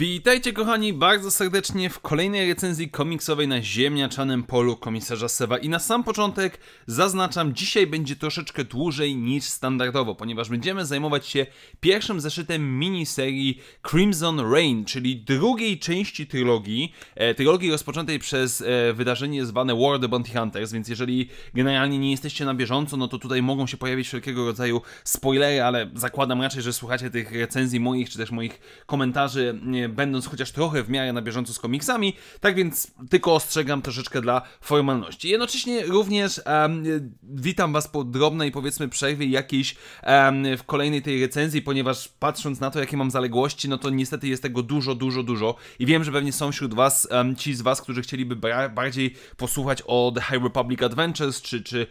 Witajcie kochani bardzo serdecznie w kolejnej recenzji komiksowej na ziemniaczanym polu komisarza Seva i na sam początek zaznaczam, dzisiaj będzie troszeczkę dłużej niż standardowo, ponieważ będziemy zajmować się pierwszym zeszytem miniserii Crimson Rain, czyli drugiej części trylogii, e, trylogii rozpoczętej przez e, wydarzenie zwane War the Bounty Hunters, więc jeżeli generalnie nie jesteście na bieżąco, no to tutaj mogą się pojawić wszelkiego rodzaju spoilery, ale zakładam raczej, że słuchacie tych recenzji moich, czy też moich komentarzy będąc chociaż trochę w miarę na bieżąco z komiksami, tak więc tylko ostrzegam troszeczkę dla formalności. Jednocześnie również um, witam Was po drobnej powiedzmy przerwie jakiejś um, w kolejnej tej recenzji, ponieważ patrząc na to jakie mam zaległości, no to niestety jest tego dużo, dużo, dużo i wiem, że pewnie są wśród Was um, ci z Was, którzy chcieliby bardziej posłuchać o The High Republic Adventures, czy, czy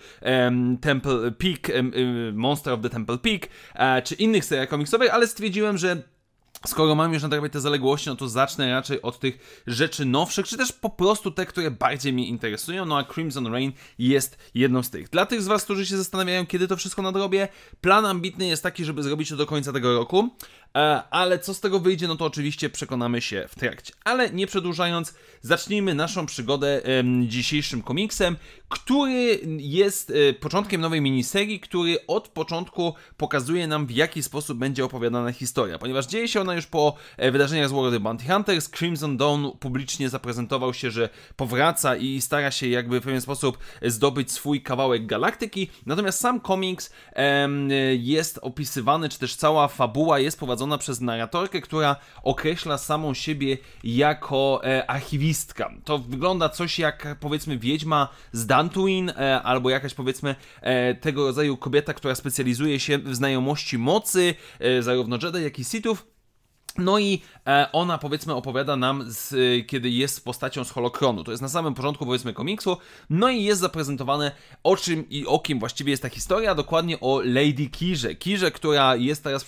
Temple Peak, y, Monster of the Temple Peak, e, czy innych seriach komiksowych, ale stwierdziłem, że Skoro mam już nadrabiać te zaległości, no to zacznę raczej od tych rzeczy nowszych, czy też po prostu te, które bardziej mnie interesują, no a Crimson Rain jest jedną z tych. Dla tych z Was, którzy się zastanawiają, kiedy to wszystko nadrobię, plan ambitny jest taki, żeby zrobić to do końca tego roku, E, ale co z tego wyjdzie, no to oczywiście przekonamy się w trakcie. Ale nie przedłużając, zacznijmy naszą przygodę dzisiejszym komiksem, który jest e, początkiem nowej miniserii, który od początku pokazuje nam, w jaki sposób będzie opowiadana historia, ponieważ dzieje się ona już po e, wydarzeniach z World Bounty Hunters. Crimson Dawn publicznie zaprezentował się, że powraca i stara się jakby w pewien sposób zdobyć swój kawałek galaktyki, natomiast sam komiks jest opisywany, czy też cała fabuła jest prowadzona prowadzona przez narratorkę, która określa samą siebie jako e, archiwistka. To wygląda coś jak powiedzmy wiedźma z Dantuin, e, albo jakaś powiedzmy e, tego rodzaju kobieta, która specjalizuje się w znajomości mocy, e, zarówno Jedi, jak i Sithów no i e, ona powiedzmy opowiada nam, z, e, kiedy jest postacią z holokronu. To jest na samym początku powiedzmy komiksu. No i jest zaprezentowane o czym i o kim właściwie jest ta historia, dokładnie o Lady Kirze. Kirze, która jest teraz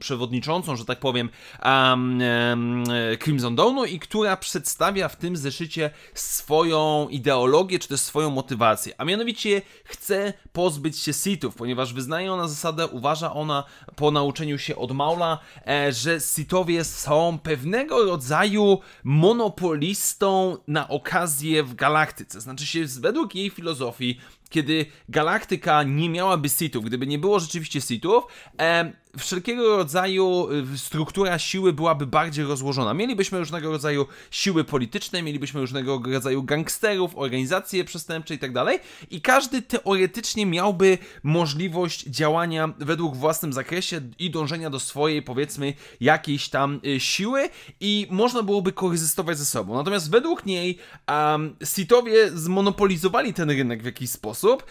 przewodniczącą, że tak powiem, um, um, Crimson Dawnu i która przedstawia w tym zeszycie swoją ideologię, czy też swoją motywację. A mianowicie chce pozbyć się Sithów, ponieważ wyznaje ona zasadę, uważa ona po nauczeniu się od Maula, e, że Sithów są pewnego rodzaju monopolistą na okazję w galaktyce. Znaczy się, według jej filozofii, kiedy galaktyka nie miałaby sitów, gdyby nie było rzeczywiście sitów, e, wszelkiego rodzaju y, struktura siły byłaby bardziej rozłożona. Mielibyśmy różnego rodzaju siły polityczne, mielibyśmy różnego rodzaju gangsterów, organizacje przestępcze itd. Tak I każdy teoretycznie miałby możliwość działania według własnym zakresie i dążenia do swojej, powiedzmy, jakiejś tam y, siły i można byłoby korzystować ze sobą. Natomiast według niej um, sitowie zmonopolizowali ten rynek w jakiś sposób sposób.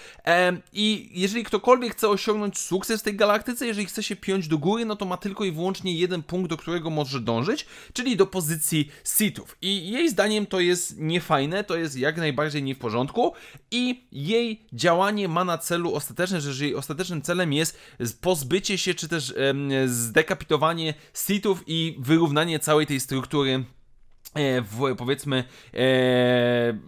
I jeżeli ktokolwiek chce osiągnąć sukces w tej galaktyce, jeżeli chce się piąć do góry, no to ma tylko i wyłącznie jeden punkt, do którego może dążyć, czyli do pozycji Sithów. I jej zdaniem to jest niefajne, to jest jak najbardziej nie w porządku i jej działanie ma na celu ostateczne, że jej ostatecznym celem jest pozbycie się, czy też zdekapitowanie Sithów i wyrównanie całej tej struktury E, w, powiedzmy e,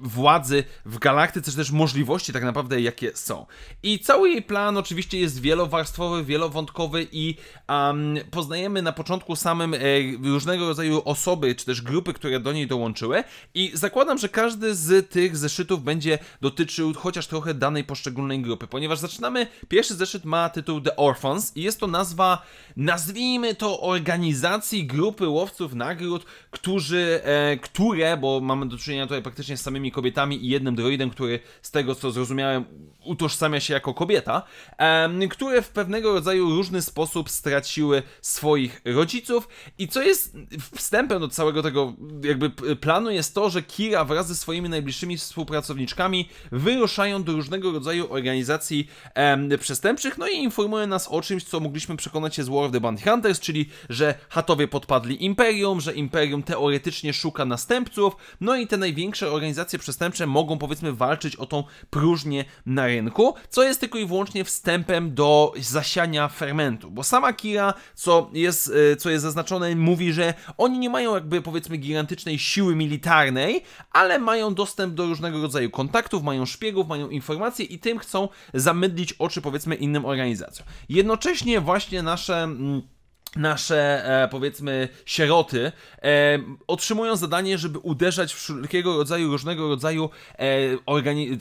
władzy w galaktyce, czy też możliwości tak naprawdę jakie są. I cały jej plan oczywiście jest wielowarstwowy, wielowątkowy i um, poznajemy na początku samym e, różnego rodzaju osoby, czy też grupy, które do niej dołączyły i zakładam, że każdy z tych zeszytów będzie dotyczył chociaż trochę danej poszczególnej grupy, ponieważ zaczynamy, pierwszy zeszyt ma tytuł The Orphans i jest to nazwa, nazwijmy to organizacji grupy łowców nagród, którzy e, które, bo mamy do czynienia tutaj praktycznie z samymi kobietami i jednym droidem, który z tego co zrozumiałem utożsamia się jako kobieta, które w pewnego rodzaju różny sposób straciły swoich rodziców i co jest wstępem do całego tego jakby planu jest to, że Kira wraz ze swoimi najbliższymi współpracowniczkami wyruszają do różnego rodzaju organizacji przestępczych, no i informuje nas o czymś, co mogliśmy przekonać się z War of the Band Hunters, czyli że Hatowie podpadli Imperium, że Imperium teoretycznie szuka szuka następców, no i te największe organizacje przestępcze mogą powiedzmy walczyć o tą próżnię na rynku, co jest tylko i wyłącznie wstępem do zasiania fermentu, bo sama Kira, co jest, e, co jest zaznaczone, mówi, że oni nie mają jakby powiedzmy gigantycznej siły militarnej, ale mają dostęp do różnego rodzaju kontaktów, mają szpiegów, mają informacje i tym chcą zamydlić oczy powiedzmy innym organizacjom. Jednocześnie właśnie nasze... Mm, nasze, e, powiedzmy, sieroty e, otrzymują zadanie, żeby uderzać w wszelkiego rodzaju, różnego rodzaju e, organi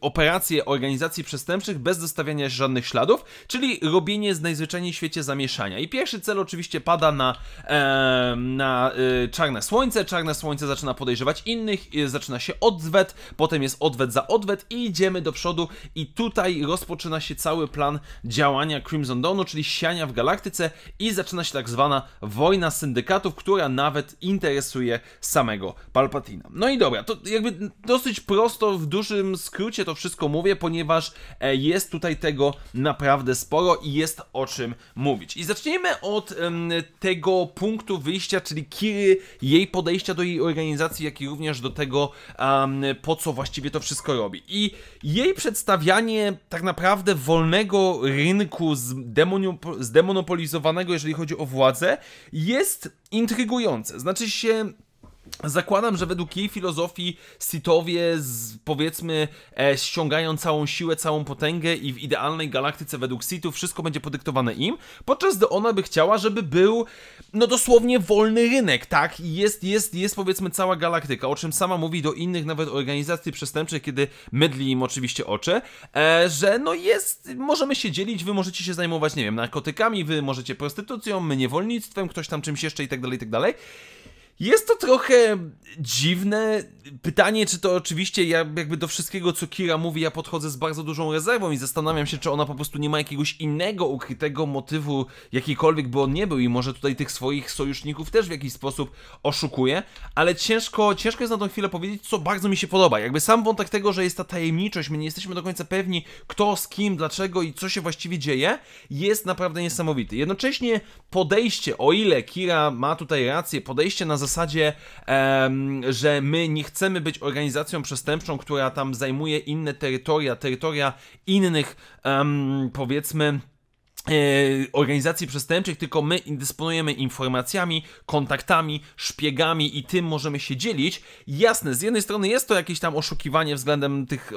operacje organizacji przestępczych bez zostawiania żadnych śladów, czyli robienie z najzwyczajniej w świecie zamieszania. I pierwszy cel oczywiście pada na, e, na e, czarne słońce, czarne słońce zaczyna podejrzewać innych, e, zaczyna się odwet, potem jest odwet za odwet i idziemy do przodu i tutaj rozpoczyna się cały plan działania Crimson Dawnu, czyli siania w galaktyce i za zaczyna się tak zwana wojna syndykatów, która nawet interesuje samego Palpatina. No i dobra, to jakby dosyć prosto, w dużym skrócie to wszystko mówię, ponieważ e, jest tutaj tego naprawdę sporo i jest o czym mówić. I zacznijmy od tego punktu wyjścia, czyli Kiry, jej podejścia do jej organizacji, jak i również do tego, po co właściwie to wszystko robi. I jej przedstawianie tak naprawdę wolnego rynku z zdemonopolizowanego, jeżeli jeżeli chodzi o władzę, jest intrygujące. Znaczy się Zakładam, że według jej filozofii Sithowie, z, powiedzmy, e, ściągają całą siłę, całą potęgę i w idealnej galaktyce według Sithów wszystko będzie podyktowane im, podczas gdy ona by chciała, żeby był, no dosłownie wolny rynek, tak? Jest, jest, jest powiedzmy cała galaktyka, o czym sama mówi do innych nawet organizacji przestępczych, kiedy mydli im oczywiście oczy, e, że no jest, możemy się dzielić, wy możecie się zajmować, nie wiem, narkotykami, wy możecie prostytucją, my niewolnictwem, ktoś tam czymś jeszcze i tak dalej, i tak dalej. Jest to trochę dziwne. Pytanie, czy to oczywiście, ja jakby do wszystkiego, co Kira mówi, ja podchodzę z bardzo dużą rezerwą i zastanawiam się, czy ona po prostu nie ma jakiegoś innego ukrytego motywu, jakikolwiek by on nie był i może tutaj tych swoich sojuszników też w jakiś sposób oszukuje, ale ciężko, ciężko jest na tą chwilę powiedzieć, co bardzo mi się podoba. Jakby sam wątek tego, że jest ta tajemniczość, my nie jesteśmy do końca pewni, kto, z kim, dlaczego i co się właściwie dzieje, jest naprawdę niesamowity. Jednocześnie podejście, o ile Kira ma tutaj rację, podejście na zasadzie zasadzie, że my nie chcemy być organizacją przestępczą, która tam zajmuje inne terytoria, terytoria innych, powiedzmy, E, organizacji przestępczych, tylko my dysponujemy informacjami, kontaktami, szpiegami i tym możemy się dzielić. Jasne, z jednej strony jest to jakieś tam oszukiwanie względem tych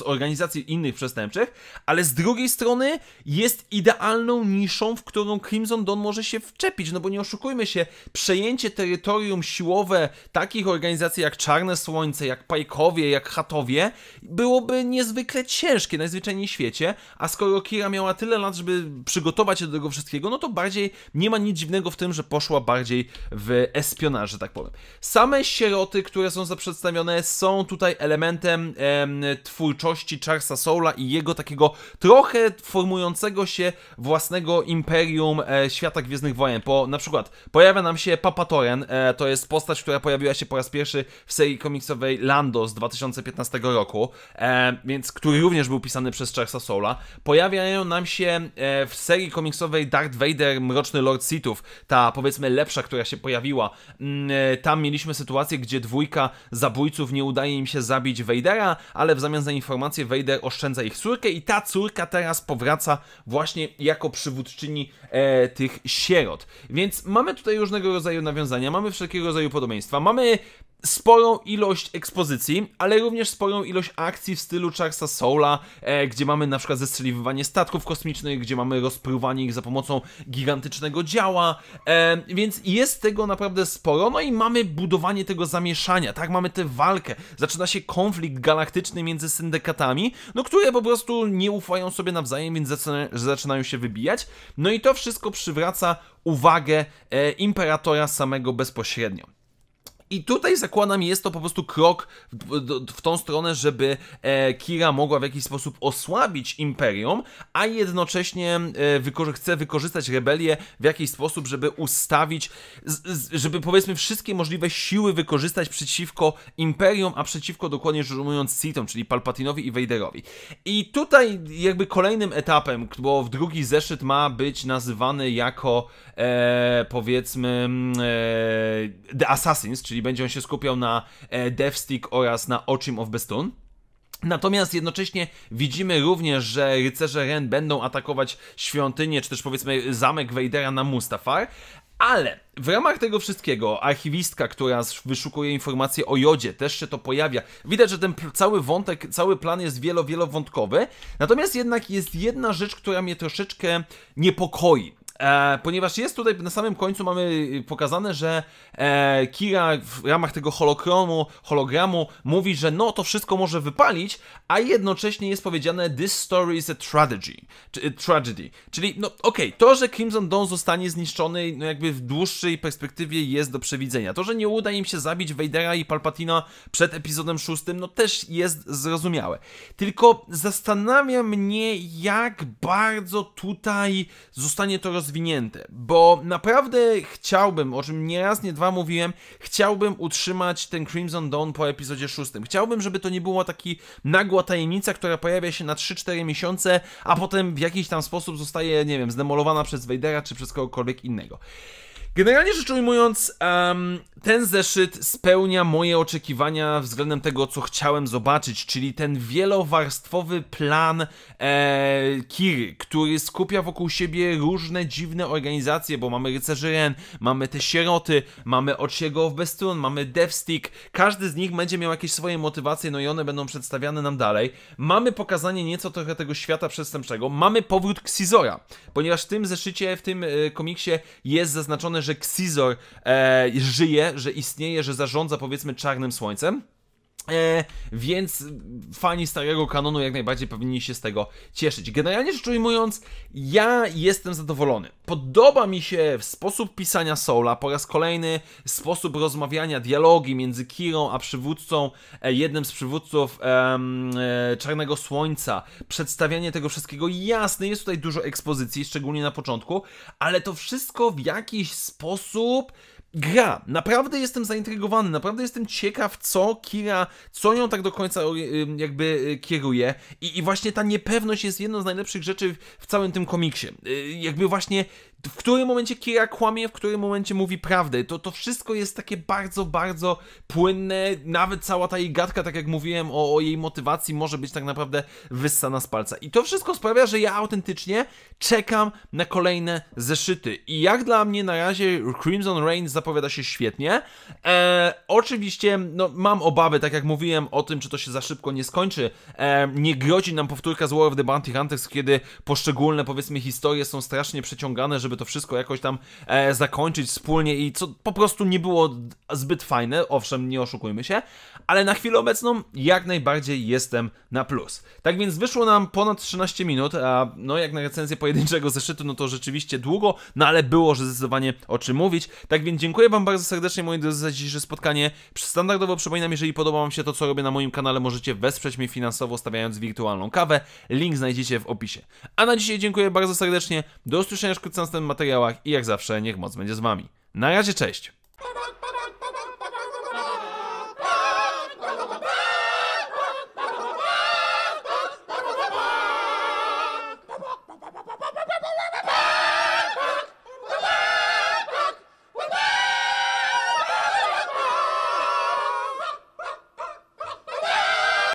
e, organizacji innych przestępczych, ale z drugiej strony jest idealną niszą, w którą Crimson Dawn może się wczepić, no bo nie oszukujmy się, przejęcie terytorium siłowe takich organizacji jak Czarne Słońce, jak Pajkowie, jak Chatowie byłoby niezwykle ciężkie najzwyczajniej w świecie, a skoro Kira miała tyle lat, żeby przygotować się do tego wszystkiego, no to bardziej nie ma nic dziwnego w tym, że poszła bardziej w espionaż, że tak powiem. Same sieroty, które są zaprzedstawione, są tutaj elementem em, twórczości Charlesa Soula i jego takiego trochę formującego się własnego imperium e, świata Gwiezdnych Wojen. Po, na przykład pojawia nam się Papatoren, e, to jest postać, która pojawiła się po raz pierwszy w serii komiksowej Lando z 2015 roku, e, więc który również był pisany przez Charlesa Soula. Pojawiają nam się e, w serii komiksowej Darth Vader Mroczny Lord Sithów, ta powiedzmy lepsza, która się pojawiła, mm, e, tam mieliśmy sytuację, gdzie dwójka zabójców nie udaje im się zabić Vadera, ale w zamian za informację Vader oszczędza ich córkę i ta córka teraz powraca właśnie jako przywódczyni e, tych sierot. Więc mamy tutaj różnego rodzaju nawiązania, mamy wszelkiego rodzaju podobieństwa, mamy sporą ilość ekspozycji, ale również sporą ilość akcji w stylu Charlesa Soula, e, gdzie mamy na przykład zestrzeliwanie statków kosmicznych, gdzie mamy rozpruwanie ich za pomocą gigantycznego działa, e, więc jest tego naprawdę sporo, no i mamy budowanie tego zamieszania, tak, mamy tę walkę, zaczyna się konflikt galaktyczny między syndykatami, no które po prostu nie ufają sobie nawzajem, więc zaczynają się wybijać, no i to wszystko przywraca uwagę e, Imperatora samego bezpośrednio. I tutaj zakładam, jest to po prostu krok w, w, tą stronę, żeby e, Kira mogła w jakiś sposób osłabić imperium, a jednocześnie e, chce wykorzystać rebelię w jakiś sposób, żeby ustawić, żeby powiedzmy wszystkie możliwe siły wykorzystać przeciwko imperium, a przeciwko dokładnie rzecz ujmując Sithom, czyli Palpatinowi i Vaderowi. I tutaj jakby kolejnym etapem, bo w drugi zeszyt ma być nazywany jako e, powiedzmy mm, e, The Assassins, czyli czyli będzie on się skupiał na e, Devstick oraz na Ochim of Bestun. Natomiast jednocześnie widzimy również, że rycerze Ren będą atakować świątynię, czy też powiedzmy zamek Wejdera na Mustafar, ale w ramach tego wszystkiego archiwistka, która wyszukuje informacje o jodzie, też się to pojawia. Widać, że ten cały wątek, cały plan jest wielo, wielowątkowy. Natomiast jednak jest jedna rzecz, która mnie troszeczkę niepokoi. E, ponieważ jest tutaj na samym końcu mamy y, pokazane, że e, Kira w ramach tego holokromu, hologramu mówi, że no to wszystko może wypalić, a jednocześnie jest powiedziane This story is a tragedy. Y, tragedy. Czyli no okej, okay, to, że Crimson Dawn zostanie zniszczony no jakby w dłuższej perspektywie jest do przewidzenia. To, że nie uda im się zabić Vadera i Palpatina przed epizodem szóstym, no też jest zrozumiałe. Tylko zastanawia mnie, jak bardzo tutaj zostanie to rozwiązane rozwinięte, bo naprawdę chciałbym, o czym nie raz, nie dwa mówiłem, chciałbym utrzymać ten Crimson Dawn po epizodzie szóstym. Chciałbym, żeby to nie była taki nagła tajemnica, która pojawia się na 3-4 miesiące, a potem w jakiś tam sposób zostaje, nie wiem, zdemolowana przez Vadera czy przez kogokolwiek innego. Generalnie rzecz ujmując, um, ten zeszyt spełnia moje oczekiwania względem tego, co chciałem zobaczyć, czyli ten wielowarstwowy plan e, Kiry, który skupia wokół siebie różne dziwne organizacje, bo mamy Rycerzy Ren, mamy te sieroty, mamy Ochiego of Bestun, mamy Devstick, każdy z nich będzie miał jakieś swoje motywacje, no i one będą przedstawiane nam dalej. Mamy pokazanie nieco trochę tego świata przestępczego, mamy powrót Xizora, ponieważ w tym zeszycie, w tym e, komiksie jest zaznaczone, że Xizor e, żyje, że istnieje, że zarządza powiedzmy czarnym słońcem, E, więc fani starego kanonu jak najbardziej powinni się z tego cieszyć. Generalnie rzecz ujmując, ja jestem zadowolony. Podoba mi się sposób pisania Soula, po raz kolejny sposób rozmawiania, dialogi między Kirą a przywódcą, e, jednym z przywódców e, Czarnego Słońca. Przedstawianie tego wszystkiego jasne, jest tutaj dużo ekspozycji, szczególnie na początku, ale to wszystko w jakiś sposób gra. Naprawdę jestem zaintrygowany, naprawdę jestem ciekaw, co Kira, co ją tak do końca y, y, jakby y, kieruje. I, i właśnie ta niepewność jest jedną z najlepszych rzeczy w całym tym komiksie. Jakby właśnie w którym momencie Kira kłamie, w którym momencie mówi prawdę. To, to wszystko jest takie bardzo, bardzo płynne. Nawet cała ta jej gadka, tak jak mówiłem o, o jej motywacji, może być tak naprawdę wyssana z palca. I to wszystko sprawia, że ja autentycznie czekam na kolejne zeszyty. I jak dla mnie na razie Crimson Reign zapowiada się świetnie. E, oczywiście no, mam obawy, tak jak mówiłem o tym, czy to się za szybko nie skończy. E, nie grozi nam powtórka z War of the Bounty Hunters, kiedy poszczególne, powiedzmy, historie są strasznie przeciągane, żeby żeby to wszystko jakoś tam e, zakończyć wspólnie i co po prostu nie było zbyt fajne, owszem, nie oszukujmy się, ale na chwilę obecną jak najbardziej jestem na plus. Tak więc wyszło nam ponad 13 minut, a no jak na recenzję pojedynczego zeszytu, no to rzeczywiście długo, no ale było że zdecydowanie o czym mówić. Tak więc dziękuję Wam bardzo serdecznie, moi drodzy, za dzisiejsze spotkanie. Standardowo przypominam, jeżeli podoba Wam się to, co robię na moim kanale, możecie wesprzeć mnie finansowo stawiając wirtualną kawę. Link znajdziecie w opisie. A na dzisiaj dziękuję bardzo serdecznie. Do usłyszenia wkrótce następnym materiałach i jak zawsze niech moc będzie z wami. Na razie, cześć!